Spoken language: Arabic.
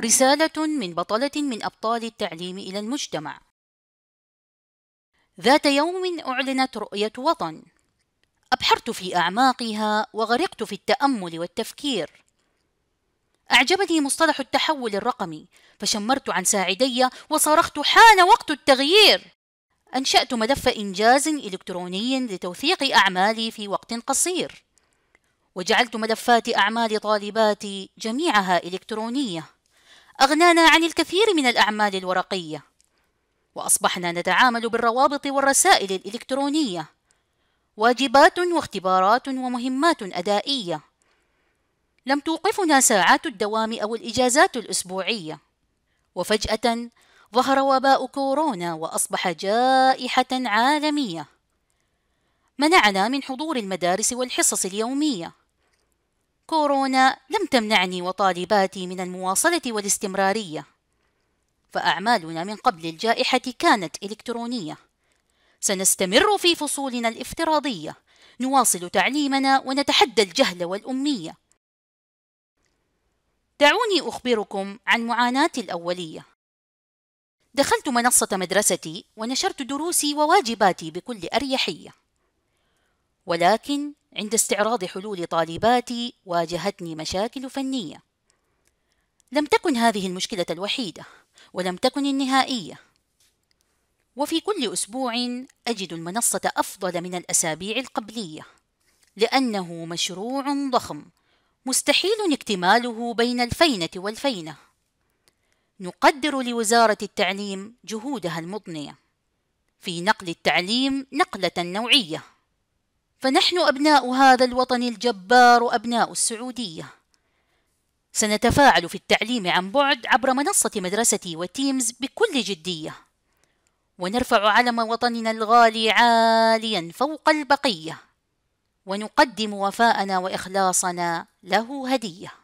رسالة من بطلة من أبطال التعليم إلى المجتمع. ذات يوم أعلنت رؤية وطن. أبحرت في أعماقها وغرقت في التأمل والتفكير. أعجبني مصطلح التحول الرقمي، فشمرت عن ساعدي وصرخت حان وقت التغيير. أنشأت ملف إنجاز إلكتروني لتوثيق أعمالي في وقت قصير. وجعلت ملفات أعمال طالباتي جميعها إلكترونية. أغنانا عن الكثير من الأعمال الورقية وأصبحنا نتعامل بالروابط والرسائل الإلكترونية واجبات واختبارات ومهمات أدائية لم توقفنا ساعات الدوام أو الإجازات الأسبوعية وفجأة ظهر وباء كورونا وأصبح جائحة عالمية منعنا من حضور المدارس والحصص اليوميه كورونا لم تمنعني وطالباتي من المواصلة والاستمرارية فأعمالنا من قبل الجائحة كانت إلكترونية سنستمر في فصولنا الافتراضية نواصل تعليمنا ونتحدى الجهل والأمية دعوني أخبركم عن معاناتي الأولية دخلت منصة مدرستي ونشرت دروسي وواجباتي بكل أريحية ولكن عند استعراض حلول طالباتي واجهتني مشاكل فنية لم تكن هذه المشكلة الوحيدة ولم تكن النهائية وفي كل أسبوع أجد المنصة أفضل من الأسابيع القبلية لأنه مشروع ضخم مستحيل اكتماله بين الفينة والفينة نقدر لوزارة التعليم جهودها المضنية في نقل التعليم نقلة نوعية فنحن أبناء هذا الوطن الجبار أبناء السعودية سنتفاعل في التعليم عن بعد عبر منصة مدرستي وتيمز بكل جدية ونرفع علم وطننا الغالي عاليا فوق البقية ونقدم وفاءنا وإخلاصنا له هديه